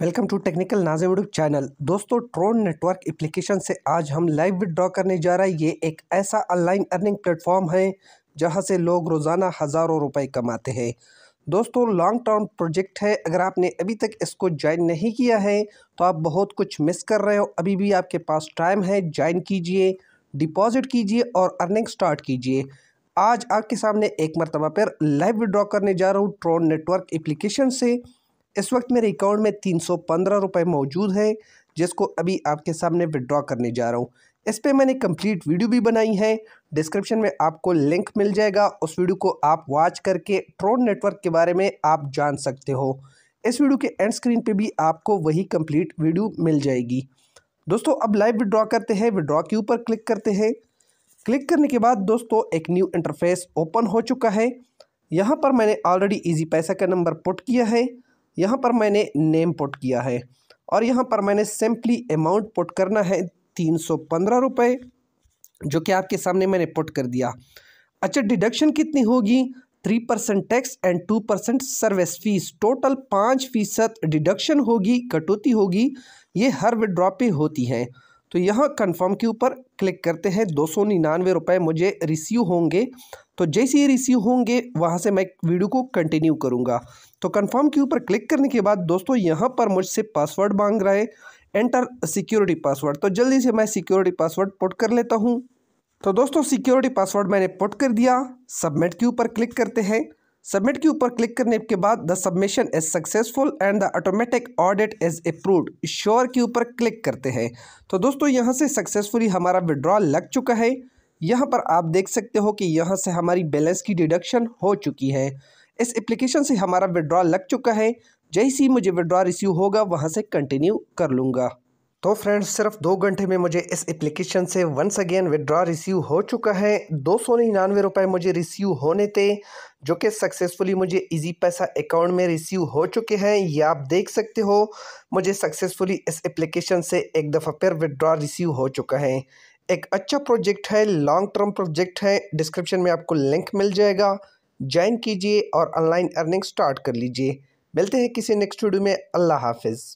welcome to technical नाजे YouTube channel दोस्तों Tron network application से आज हम लाइव विदड्रॉ करने जा रहे हैं ये एक ऐसा ऑनलाइन अर्निंग प्लेटफॉर्म है जहां से लोग रोज़ाना हज़ारों रुपए कमाते हैं दोस्तों लॉन्ग टर्म प्रोजेक्ट है अगर आपने अभी तक इसको ज्वाइन नहीं किया है तो आप बहुत कुछ मिस कर रहे हो अभी भी आपके पास टाइम है ज्वाइन कीजिए डिपॉज़िट कीजिए और अर्निंग स्टार्ट कीजिए आज आपके सामने एक मरतबा पर लाइव विड्रॉ करने जा रहा हूँ ट्रोन नेटवर्क एप्लीकेशन से इस वक्त मेरे अकाउंट में तीन सौ पंद्रह रुपये मौजूद है जिसको अभी आपके सामने विड्रॉ करने जा रहा हूँ इस पर मैंने कंप्लीट वीडियो भी बनाई है डिस्क्रिप्शन में आपको लिंक मिल जाएगा उस वीडियो को आप वॉच करके ट्रोन नेटवर्क के बारे में आप जान सकते हो इस वीडियो के एंड स्क्रीन पे भी आपको वही कंप्लीट वीडियो मिल जाएगी दोस्तों अब लाइव विड्रॉ करते हैं विड्रॉ के ऊपर क्लिक करते हैं क्लिक करने के बाद दोस्तों एक न्यू इंटरफेस ओपन हो चुका है यहाँ पर मैंने ऑलरेडी इजी पैसा का नंबर पुट किया है यहाँ पर मैंने नेम पुट किया है और यहाँ पर मैंने सिंपली अमाउंट पुट करना है तीन सौ पंद्रह रुपये जो कि आपके सामने मैंने पुट कर दिया अच्छा डिडक्शन कितनी होगी three percent tax and two percent service fees total पाँच फीसद डिडक्शन होगी कटौती होगी ये हर विड्रॉ पे होती हैं तो यहाँ कंफर्म के ऊपर क्लिक करते हैं दो सौ निन्यानवे रुपये मुझे रिसीव होंगे तो जैसे ही रिसीव होंगे वहाँ से मैं वीडियो को कंटिन्यू करूँगा तो कंफर्म के ऊपर क्लिक करने के बाद दोस्तों यहाँ पर मुझसे पासवर्ड मांग रहा है एंटर सिक्योरिटी पासवर्ड तो जल्दी से मैं सिक्योरिटी पासवर्ड पुट कर लेता हूँ तो दोस्तों सिक्योरिटी पासवर्ड मैंने पुट कर दिया सबमिट के ऊपर क्लिक करते हैं सबमिट के ऊपर क्लिक करने के बाद the submission is successful and the automatic audit is approved sure के ऊपर क्लिक करते हैं तो दोस्तों यहाँ से सक्सेसफुली हमारा विड्रॉ लग चुका है यहाँ पर आप देख सकते हो कि यहाँ से हमारी बैलेंस की डिडक्शन हो चुकी है इस एप्लीकेशन से हमारा विड्रॉ लग चुका है जैसे ही मुझे विड्रॉ रिसीव होगा वहाँ से कंटिन्यू कर लूँगा तो फ्रेंड्स सिर्फ दो घंटे में मुझे इस एप्लीकेशन से वंस अगेन विदड्रॉ रिसीव हो चुका है दो सौ निन्यानवे रुपये मुझे रिसीव होने थे जो कि सक्सेसफुली मुझे इजी पैसा अकाउंट में रिसीव हो चुके हैं ये आप देख सकते हो मुझे सक्सेसफुली इस एप्लीकेशन से एक दफ़ा फिर विदड्रॉ रिसीव हो चुका है एक अच्छा प्रोजेक्ट है लॉन्ग टर्म प्रोजेक्ट है डिस्क्रिप्शन में आपको लिंक मिल जाएगा ज्वाइन कीजिए और ऑनलाइन अर्निंग स्टार्ट कर लीजिए मिलते हैं किसी नेक्स्ट वीडियो में अल्लाह हाफिज़